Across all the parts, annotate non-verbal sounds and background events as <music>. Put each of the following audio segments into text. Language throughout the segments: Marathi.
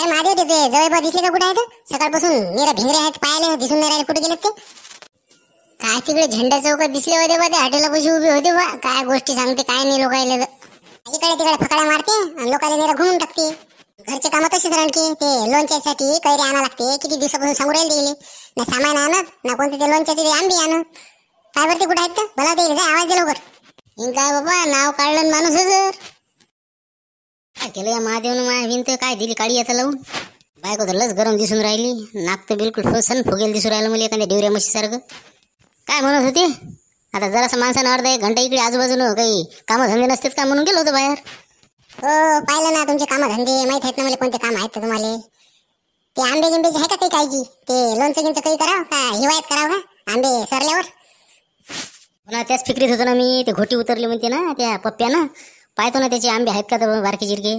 अरे महादेव ते जवळपास दिसले का कुठे आहेत सकाळपासून मेरा भिंगरे आहेत पायाले दिसून नाही राहिले कुठे गेले ते काय तिकडे झेंडा चौकात दिसले होते बा ते उभी होते बा काय गोष्टी सांगते काय नाही लोकायला इकडे तिकडे फकाड्या मारते आणि लोकांना मेरा घुमून टाकते घरचे काम तसेच राहील की ते लोणच्यासाठी कैरी आणा लागते किती दिवसापासून सांगू राहिले ना सामान आणत ना कोणते ते लोणच्याचे ते आंबे आणत काय बरं ते कुठे आहेत भला ते आवाज दे लवकर काय बाबा नाव काढलं माणूस जर केलं या महादेवनं माया भिंत काय दिली काळी आता लावून बायको तर लस गरम दिसून राहिली नाक तर बिलकुल फसन फुगेल दिसून राहिलं मला एखाद्या मशी सारखं काय म्हणत होते आता जरासा माणसानं अर्धा एक घंटा इकडे आजूबाजून काही धंदे नसतात का म्हणून गेलो होतो बाहेर हो पाहिलं ना तुमचे कामधंदे माहीत आहेत ना मला कोणते काम आहेत तुम्हाला ते आंबे गिंबेचे आहे का ते काळजी ते लोणचं गिंचं काही करा का हिवाळ्यात करावं का आंबे सरल्यावर पुन्हा हो त्याच फिकरीत होतो ना मी ते घोटी उतरली म्हणते ना त्या पप्प्यानं पाहतो ना त्याचे आंबे आहेत का तर बारके जिरके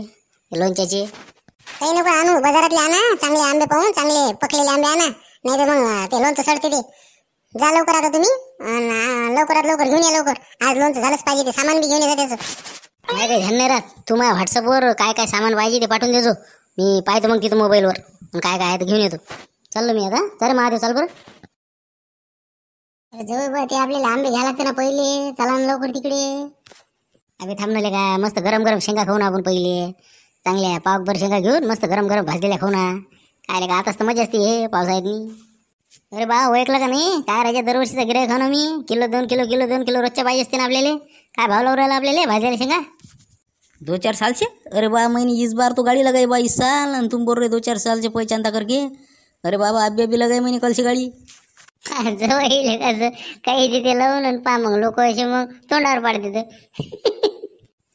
लोणच्याचे काही नको आणू बाजारातले आणा चांगले आंबे पाहून चांगले पकलेले आंबे आणा नाही मग ते लोणचं सडते ते जा लवकर आता तुम्ही आणि लवकरात लवकर घेऊन या लवकर आज लोणचं झालंच पाहिजे ते सामान बी घेऊन येतात त्याचं नाही काही ध्यान नाही राहत तुम्हाला व्हॉट्सअपवर काय काय सामान पाहिजे ते पाठवून देजो मी पाहतो मग तिथं मोबाईलवर मग काय काय आहे घेऊन येतो चाललो मी आता चल महादेव चाल बरं जवळ ते आपल्याला आंबे घ्यायला लागते ना पहिले चला ना लवकर तिकडे अगं थांबले का मस्त गरम गरम शेंगा खाऊ ना आपण पहिले चांगल्या पावभर शेंगा घेऊन मस्त गरम गरम भाजलेल्या खाऊ ना काय का आताच तर मजा असते हे पावसाळ्यातनी अरे बा ओळखलं का नाही काय राजा दरवर्षीचा गिराय खाऊ ना मी किलो दोन किलो किलो दोन किलो रोजच्या पाहिजे असते ना आपल्याला काय भाव लावू राहिला आपल्याला भाजलेल्या शेंगा दो चार साल अरे बा मैंने इस बार तो गाड़ी लगाई बाईस इस साल आणि तुम बोल रहे दो चार साल से पहचानता करके अरे बाबा अभी अभी लगाई मैंने कल गाड़ी जवळ काही तिथे लावून पा मग लोक असे मग तोंडावर पाडते <laughs>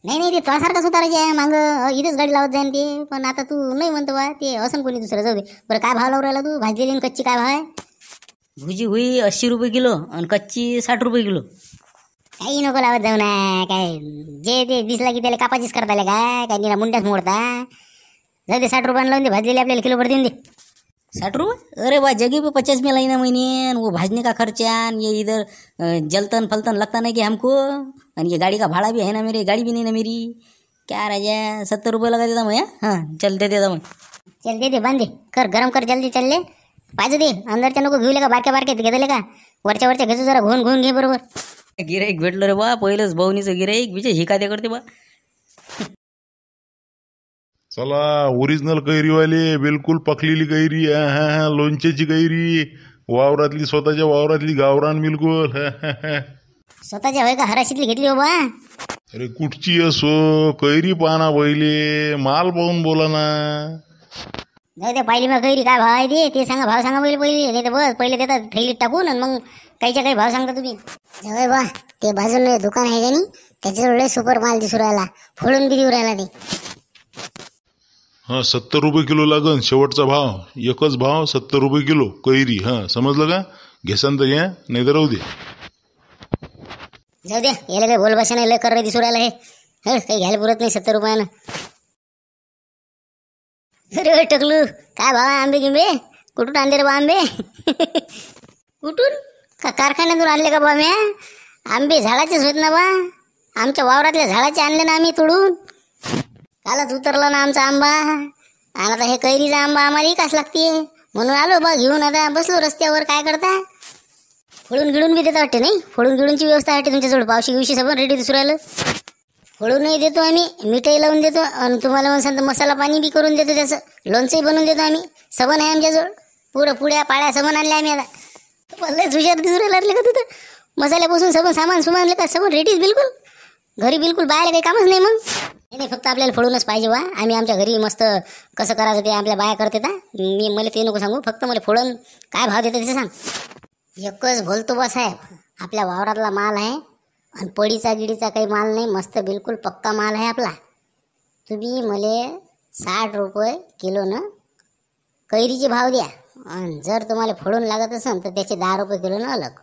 नाही नाही ते तुझ्यासारखंच उतारायची आहे माझं इथेच गाडी लावत जाईन ते पण आता तू नाही म्हणतो बा ते असं कोणी दुसरं जाऊ दे बरं काय भाव लावू राहिला तू भाजलेली आणि कच्ची काय भाव आहे भुजी हुई अस्सी रुपये किलो आणि कच्ची साठ रुपये किलो काही नको लावत जाऊ ना काय जे ते दिसला की त्याला कापाचीच करता आले काय काय तिला मुंड्याच मोडता जाऊ दे साठ रुपयाला लावून दे भाजलेली आपल्याला किलो भर देऊन दे साठ रुपये अरे बा जगे पे पचास में ना महीने वो भाजने का खर्चा ये इधर जलतन फलतन लगता नहीं कि हमको और ये गाड़ी का भाड़ा भी है ना मेरी गाड़ी भी नहीं ना मेरी क्या राजा सत्तर रुपये लगा देता मैं हाँ चल दे देता मैं चल दे दे बांधे कर गरम कर जल्दी चल ले पाहिजे दे अंदरच्या नको घेऊ का बारक्या बारक्यात घेतले का वरच्या वरच्या घेतो जरा घोन घोन घे बरोबर गिराईक भेटलो रे बा पहिलंच भाऊनीचं गिराईक विजय हिका दे करते बा चला ओरिजिनल कैरीवाले बिलकुल पकलेली कैरी हा हा लोणच्याची कैरी वावरातली स्वतःच्या वावरातली गावरान बिलकुल स्वतःच्या होय का हराशीतली घेतली बाबा अरे कुठची असो कैरी पाना बहिले माल पाहून बोला ना जाऊ दे पाहिली मग कैरी काय भाव आहे ते ते सांगा भाव सांगा पहिले पहिले नाही तर बस पहिले देतात थैलीत टाकून आणि मग काहीच्या काही भाव सांगता तुम्ही जाऊ बा ते बाजूला दुकान आहे का नाही त्याच्याजवळ सुपर माल दिसू राहिला फोडून बी देऊ राहिला ते हां सत्तर रुपये किलो लागन शेवटचा भाव एकच भाव सत्तर रुपये किलो कैरी हां समजलं का घेसान तर घ्या नाही तर राहू दे जाऊ द्या याला काय बोलभाषा नाही लय कर दिसू राहिला हे काही घ्यायला पुरत नाही सत्तर रुपयानं अरे टकलू काय भावा आंबे गिंबे कुठून आणले रे बा आंबे <laughs> कुठून का कारखान्यातून आणले का बा आंबे झाडाचेच होत ना बा आमच्या वावरातल्या झाडाचे आणले ना आम्ही तोडून कालच उतरला ना आमचा आंबा आला आता हे कैरीचा आंबा आम्हाला कास लागते म्हणून आलो बघ घेऊन आता बसलो रस्त्यावर काय करता फोडून गिळून बी देतो वाटते नाही फळून गिळूनची व्यवस्था वाटते तुमच्याजवळ पावशी गिवशी सबन रेडी आलं राहिलं नाही देतो आम्ही मिठाई लावून देतो आणि तुम्हाला म्हणसान तर मसाला पाणी बी करून देतो त्याचं लोणचंही बनवून देतो आम्ही सबन आहे आमच्याजवळ पुरं पुड्या पाळ्या सबन आणल्या आम्ही आता भलेच हुशार दिसू राहिला लागले का तिथं मसाल्यापासून सबन सामान सुमानले का सबन रेडीच बिलकुल घरी बिलकुल बाहेर काही कामच नाही मग नाही फक्त आपल्याला फोडूनच पाहिजे वा आम्ही आमच्या घरी मस्त कसं करायचं ते आपल्या बाया करते ता मी मला ते नको सांगू फक्त मला फोडून काय भाव देते ते सांग एकच बोलतो बा साहेब आपल्या वावरातला माल आहे आणि पडीचा गिडीचा काही माल नाही मस्त बिलकुल पक्का माल आहे आपला तुम्ही मले साठ रुपये किलो न कैरीचे भाव द्या आणि जर तुम्हाला फोडून लागत असेल तर त्याचे दहा रुपये न अलग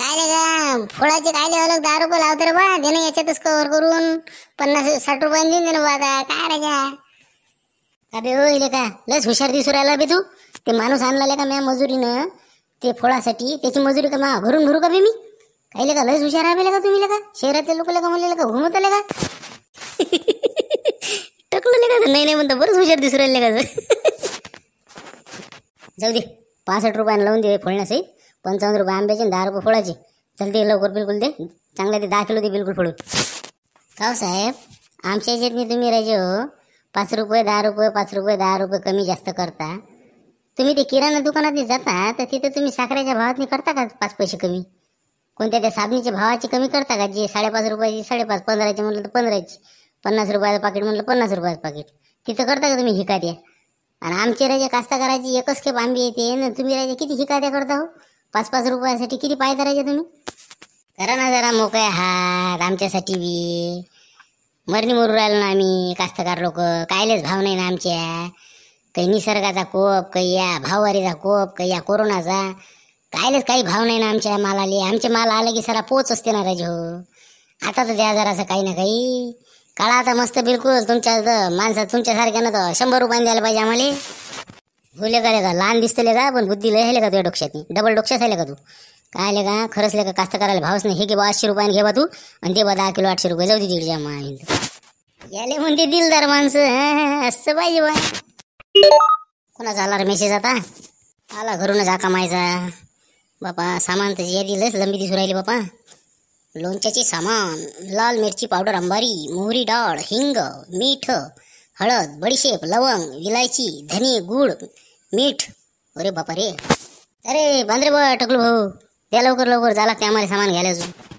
काय रे का फुलाचे काय लिहावं दहा रुपये लावतो रे बा देणं याच्यातच कव्हर करून पन्नास साठ रुपयाने देऊन देणं बा काय रे का अबे ओ का लस हुशार दिसू राहिला बे तू ते माणूस आणला का मॅ मजुरीनं ते फळासाठी त्याची मजुरी का मा भरून भरू का बे मी काही का लस हुशार आहे का तुम्ही का शहरातले लोक का म्हणले का घुमत आले का <laughs> टकलं का नाही नाही म्हणतो बरंच हुशार दिसू राहिले का <laughs> जाऊ दे पासष्ट रुपयानं लावून दे फोडण्यासाठी पंचावन्न रुपये आंब्याचे दहा रुपये फळाचे चल ते लवकर बिलकुल दे चांगले ते दहा किलो दे बिलकुल फळून काव साहेब आमच्या याच्यात तुम्ही राजे हो पाच रुपये दहा रुपये पाच रुपये दहा रुपये कमी जास्त करता तुम्ही ते किराणा दुकानात जाता तर तिथे तुम्ही साखरेच्या भावातनी करता का पाच पैसे कमी कोणत्या त्या साबणीच्या भावाची कमी करता का जे साडेपाच रुपयाची साडेपाच पंधराची म्हटलं तर पंधराची पन्नास रुपयाचं पाकिट म्हटलं पन्नास रुपयाचं पाकिट तिथं करता का तुम्ही हिकाद्या आणि आमचे राजे कास्ता करायची एकच खेप आंबी येते ना तुम्ही राजे किती हिकाद्या करता हो पाच पाच रुपयासाठी किती पाय धरायचे तुम्ही करा ना जरा मोकळे हात आमच्यासाठी बी मरणी मरू राहिलो ना आम्ही कास्तकार लोक कायलेच भाव नाही ना आमच्या काही निसर्गाचा कोप काही या भाववारीचा कोप काही या कोरोनाचा कायलेच काही भाव नाही ना आमच्या मालाले आमचे माल आले की सरा पोच असते ना राजे हो आता तर द्या जरा काही ना काही काळा आता मस्त बिलकुल तुमच्या माणसा तुमच्यासारख्यानं तर शंभर रुपयाने द्यायला पाहिजे आम्हाला होईल का रे का लहान दिसतले का पण बुद्धी लय का तुझ्या डोक्यात डबल डोक्यात आहे का तू काय आले का खरंच ले का कास्तकाराला भावच नाही हे घे आठशे रुपयाने घेवा तू आणि ते बा दहा किलो आठशे रुपये जाऊ दे तिकडे मा याले म्हणते दिलदार माणसं असं पाहिजे बा कोणाचा आला रे मेसेज आता आला घरूनच हा कमायचा बापा सामान त्याची यादी लस लंबी दिसू राहिली बापा लोणच्याचे सामान लाल मिरची पावडर अंबारी मोहरी डाळ हिंग मीठ हळद बडीशेप लवंग इलायची धने गूळ मीठ अरे बापरे रे अरे बांद्रे बा टकलू भाऊ या लवकर लवकर झाला ते आम्हाला सामान घ्यायला अजून